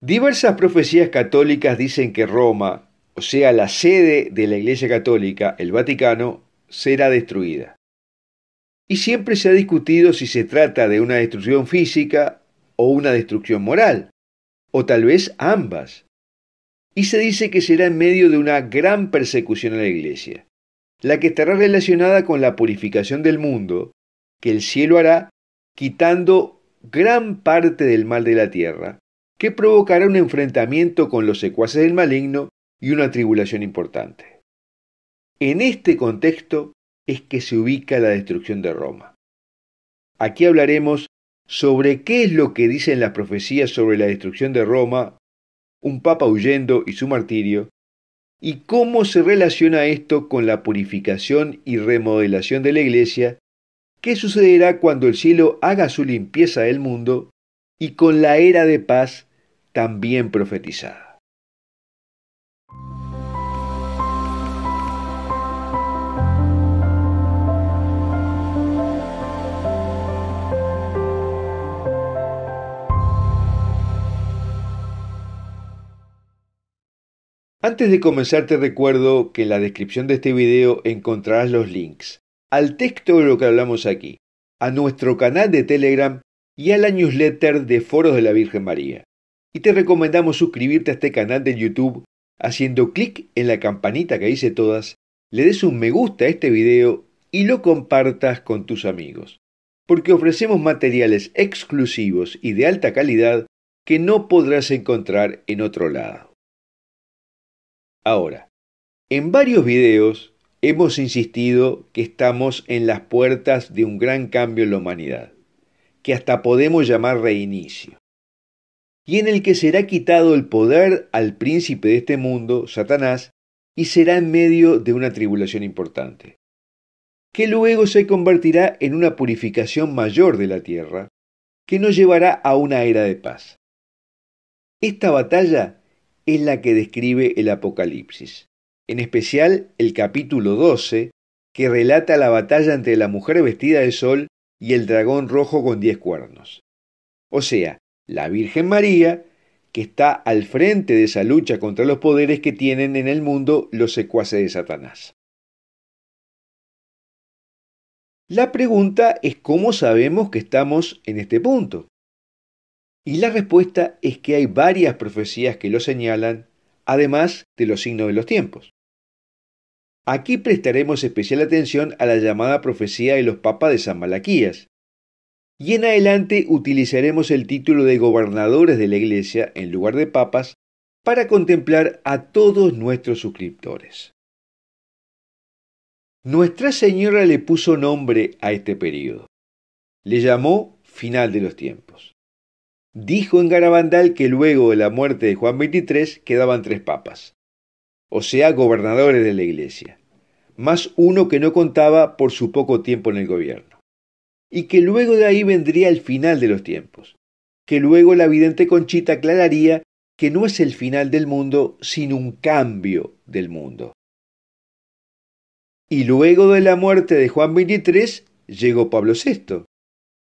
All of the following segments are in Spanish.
Diversas profecías católicas dicen que Roma, o sea la sede de la Iglesia Católica, el Vaticano, será destruida. Y siempre se ha discutido si se trata de una destrucción física o una destrucción moral, o tal vez ambas y se dice que será en medio de una gran persecución a la iglesia, la que estará relacionada con la purificación del mundo, que el cielo hará, quitando gran parte del mal de la tierra, que provocará un enfrentamiento con los secuaces del maligno y una tribulación importante. En este contexto es que se ubica la destrucción de Roma. Aquí hablaremos sobre qué es lo que dicen las profecías sobre la destrucción de Roma un papa huyendo y su martirio, y cómo se relaciona esto con la purificación y remodelación de la Iglesia, qué sucederá cuando el cielo haga su limpieza del mundo y con la era de paz también profetizada. Antes de comenzar te recuerdo que en la descripción de este video encontrarás los links al texto de lo que hablamos aquí, a nuestro canal de Telegram y a la newsletter de Foros de la Virgen María. Y te recomendamos suscribirte a este canal de YouTube haciendo clic en la campanita que dice todas, le des un me gusta a este video y lo compartas con tus amigos, porque ofrecemos materiales exclusivos y de alta calidad que no podrás encontrar en otro lado. Ahora, en varios videos hemos insistido que estamos en las puertas de un gran cambio en la humanidad, que hasta podemos llamar reinicio, y en el que será quitado el poder al príncipe de este mundo, Satanás, y será en medio de una tribulación importante, que luego se convertirá en una purificación mayor de la tierra, que nos llevará a una era de paz. Esta batalla es la que describe el Apocalipsis, en especial el capítulo 12, que relata la batalla entre la mujer vestida de sol y el dragón rojo con diez cuernos. O sea, la Virgen María, que está al frente de esa lucha contra los poderes que tienen en el mundo los secuaces de Satanás. La pregunta es cómo sabemos que estamos en este punto. Y la respuesta es que hay varias profecías que lo señalan, además de los signos de los tiempos. Aquí prestaremos especial atención a la llamada profecía de los papas de San Malaquías. Y en adelante utilizaremos el título de gobernadores de la Iglesia en lugar de papas para contemplar a todos nuestros suscriptores. Nuestra Señora le puso nombre a este periodo. Le llamó final de los tiempos dijo en Garabandal que luego de la muerte de Juan XXIII quedaban tres papas, o sea, gobernadores de la Iglesia, más uno que no contaba por su poco tiempo en el gobierno, y que luego de ahí vendría el final de los tiempos, que luego la vidente Conchita aclararía que no es el final del mundo, sino un cambio del mundo. Y luego de la muerte de Juan XXIII llegó Pablo VI,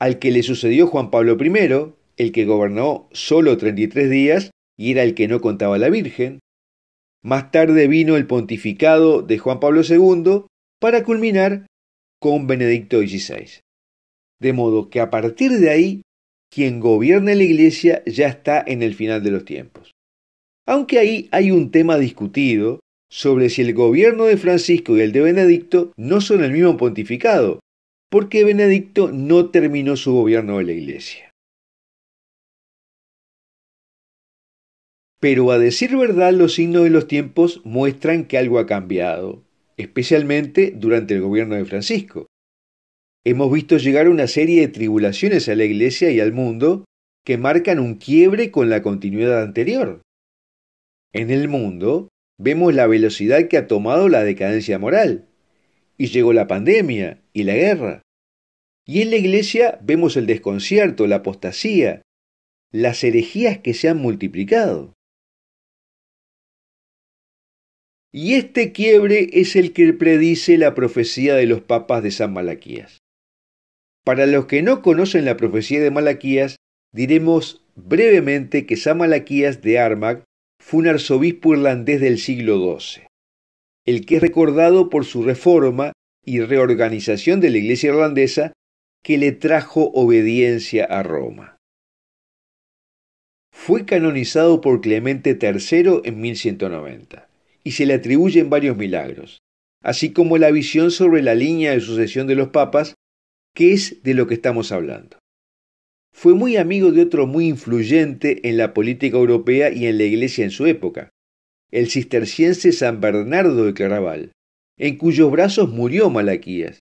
al que le sucedió Juan Pablo I, el que gobernó solo 33 días y era el que no contaba la Virgen. Más tarde vino el pontificado de Juan Pablo II para culminar con Benedicto XVI. De modo que a partir de ahí, quien gobierna la Iglesia ya está en el final de los tiempos. Aunque ahí hay un tema discutido sobre si el gobierno de Francisco y el de Benedicto no son el mismo pontificado, porque Benedicto no terminó su gobierno de la Iglesia. Pero a decir verdad, los signos de los tiempos muestran que algo ha cambiado, especialmente durante el gobierno de Francisco. Hemos visto llegar una serie de tribulaciones a la Iglesia y al mundo que marcan un quiebre con la continuidad anterior. En el mundo vemos la velocidad que ha tomado la decadencia moral, y llegó la pandemia y la guerra. Y en la Iglesia vemos el desconcierto, la apostasía, las herejías que se han multiplicado. Y este quiebre es el que predice la profecía de los papas de San Malaquías. Para los que no conocen la profecía de Malaquías, diremos brevemente que San Malaquías de Armagh fue un arzobispo irlandés del siglo XII, el que es recordado por su reforma y reorganización de la iglesia irlandesa que le trajo obediencia a Roma. Fue canonizado por Clemente III en 1190 y se le atribuyen varios milagros, así como la visión sobre la línea de sucesión de los papas, que es de lo que estamos hablando. Fue muy amigo de otro muy influyente en la política europea y en la Iglesia en su época, el cisterciense San Bernardo de Claraval, en cuyos brazos murió Malaquías,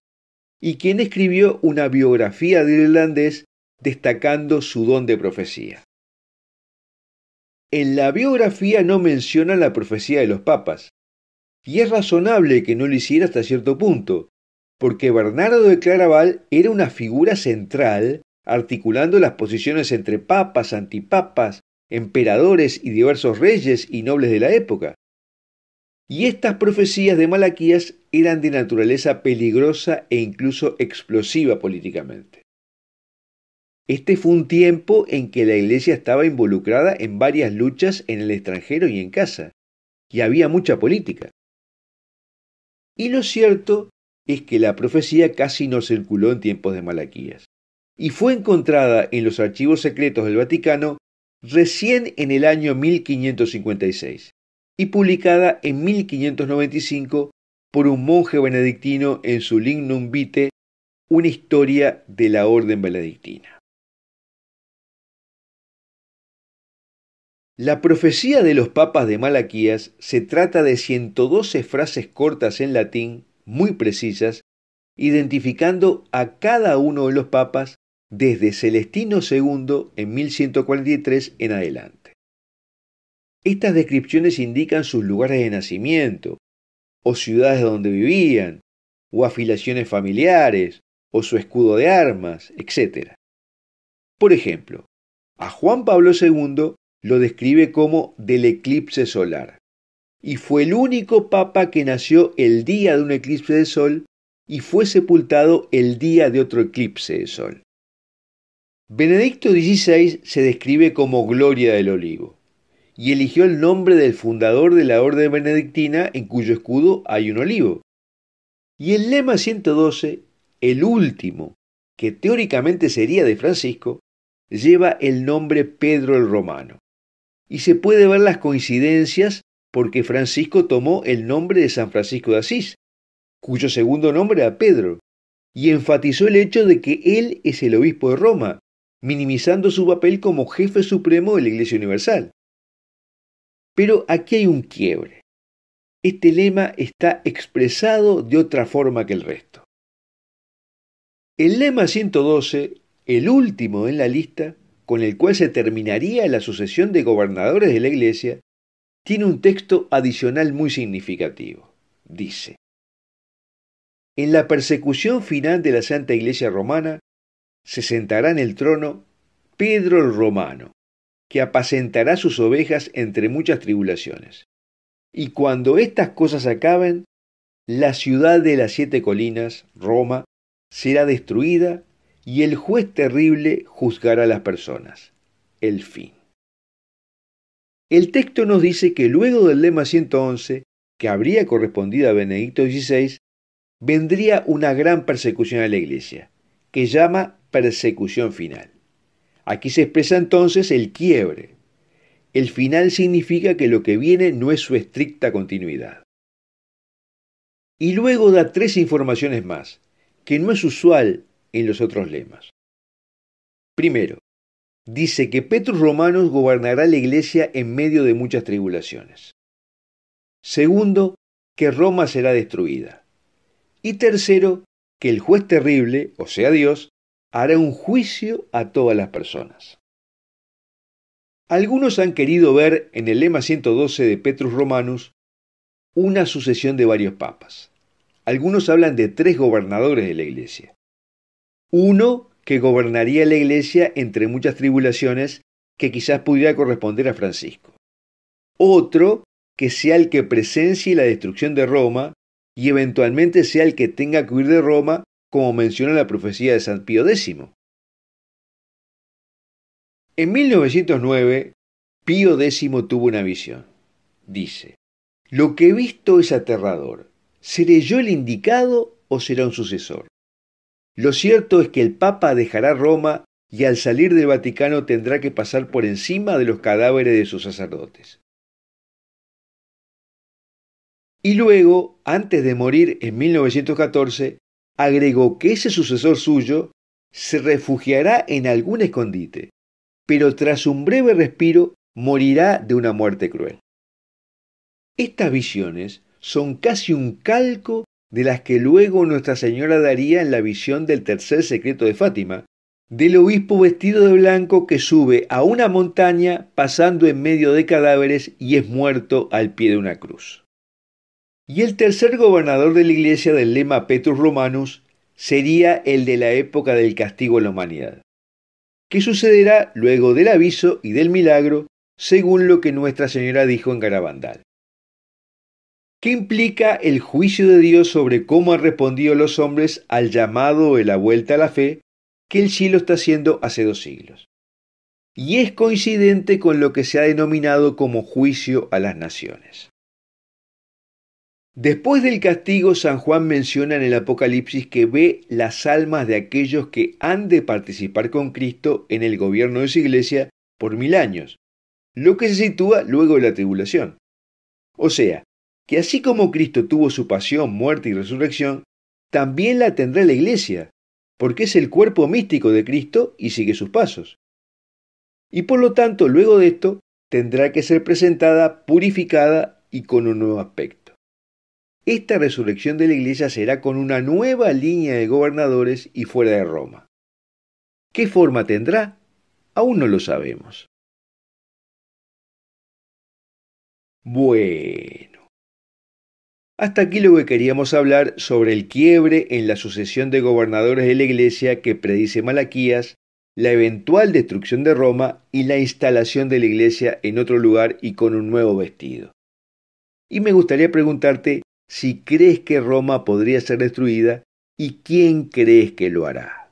y quien escribió una biografía del irlandés destacando su don de profecía. En la biografía no menciona la profecía de los papas, y es razonable que no lo hiciera hasta cierto punto, porque Bernardo de Claraval era una figura central, articulando las posiciones entre papas, antipapas, emperadores y diversos reyes y nobles de la época. Y estas profecías de Malaquías eran de naturaleza peligrosa e incluso explosiva políticamente. Este fue un tiempo en que la Iglesia estaba involucrada en varias luchas en el extranjero y en casa, y había mucha política. Y lo cierto es que la profecía casi no circuló en tiempos de Malaquías, y fue encontrada en los archivos secretos del Vaticano recién en el año 1556, y publicada en 1595 por un monje benedictino en su Lignum vite, una historia de la orden benedictina. La profecía de los papas de Malaquías se trata de 112 frases cortas en latín, muy precisas, identificando a cada uno de los papas desde Celestino II en 1143 en adelante. Estas descripciones indican sus lugares de nacimiento, o ciudades donde vivían, o afiliaciones familiares, o su escudo de armas, etc. Por ejemplo, a Juan Pablo II lo describe como del eclipse solar. Y fue el único papa que nació el día de un eclipse de sol y fue sepultado el día de otro eclipse de sol. Benedicto XVI se describe como Gloria del Olivo y eligió el nombre del fundador de la Orden Benedictina en cuyo escudo hay un olivo. Y el lema 112, el último, que teóricamente sería de Francisco, lleva el nombre Pedro el Romano y se puede ver las coincidencias porque Francisco tomó el nombre de San Francisco de Asís, cuyo segundo nombre era Pedro, y enfatizó el hecho de que él es el obispo de Roma, minimizando su papel como jefe supremo de la Iglesia Universal. Pero aquí hay un quiebre. Este lema está expresado de otra forma que el resto. El lema 112, el último en la lista, con el cual se terminaría la sucesión de gobernadores de la Iglesia, tiene un texto adicional muy significativo. Dice, En la persecución final de la Santa Iglesia Romana, se sentará en el trono Pedro el Romano, que apacentará sus ovejas entre muchas tribulaciones. Y cuando estas cosas acaben, la ciudad de las siete colinas, Roma, será destruida y el juez terrible juzgará a las personas. El fin. El texto nos dice que luego del lema 111, que habría correspondido a Benedicto XVI, vendría una gran persecución a la Iglesia, que llama persecución final. Aquí se expresa entonces el quiebre. El final significa que lo que viene no es su estricta continuidad. Y luego da tres informaciones más, que no es usual en los otros lemas. Primero, dice que Petrus Romanos gobernará la iglesia en medio de muchas tribulaciones. Segundo, que Roma será destruida. Y tercero, que el juez terrible, o sea Dios, hará un juicio a todas las personas. Algunos han querido ver en el lema 112 de Petrus Romanus una sucesión de varios papas. Algunos hablan de tres gobernadores de la iglesia. Uno que gobernaría la iglesia entre muchas tribulaciones que quizás pudiera corresponder a Francisco. Otro que sea el que presencie la destrucción de Roma y eventualmente sea el que tenga que huir de Roma, como menciona la profecía de San Pío X. En 1909, Pío X tuvo una visión. Dice, lo que he visto es aterrador. ¿Seré yo el indicado o será un sucesor? Lo cierto es que el Papa dejará Roma y al salir del Vaticano tendrá que pasar por encima de los cadáveres de sus sacerdotes. Y luego, antes de morir en 1914, agregó que ese sucesor suyo se refugiará en algún escondite, pero tras un breve respiro morirá de una muerte cruel. Estas visiones son casi un calco de las que luego Nuestra Señora daría en la visión del tercer secreto de Fátima, del obispo vestido de blanco que sube a una montaña pasando en medio de cadáveres y es muerto al pie de una cruz. Y el tercer gobernador de la iglesia del lema Petrus Romanus sería el de la época del castigo a la humanidad, ¿Qué sucederá luego del aviso y del milagro, según lo que Nuestra Señora dijo en Garabandal. ¿Qué implica el juicio de Dios sobre cómo han respondido los hombres al llamado de la vuelta a la fe que el cielo está haciendo hace dos siglos? Y es coincidente con lo que se ha denominado como juicio a las naciones. Después del castigo, San Juan menciona en el Apocalipsis que ve las almas de aquellos que han de participar con Cristo en el gobierno de su iglesia por mil años, lo que se sitúa luego de la tribulación. O sea, que así como Cristo tuvo su pasión, muerte y resurrección, también la tendrá la Iglesia, porque es el cuerpo místico de Cristo y sigue sus pasos. Y por lo tanto, luego de esto, tendrá que ser presentada, purificada y con un nuevo aspecto. Esta resurrección de la Iglesia será con una nueva línea de gobernadores y fuera de Roma. ¿Qué forma tendrá? Aún no lo sabemos. Bueno. Hasta aquí lo que queríamos hablar sobre el quiebre en la sucesión de gobernadores de la Iglesia que predice Malaquías, la eventual destrucción de Roma y la instalación de la Iglesia en otro lugar y con un nuevo vestido. Y me gustaría preguntarte si crees que Roma podría ser destruida y quién crees que lo hará.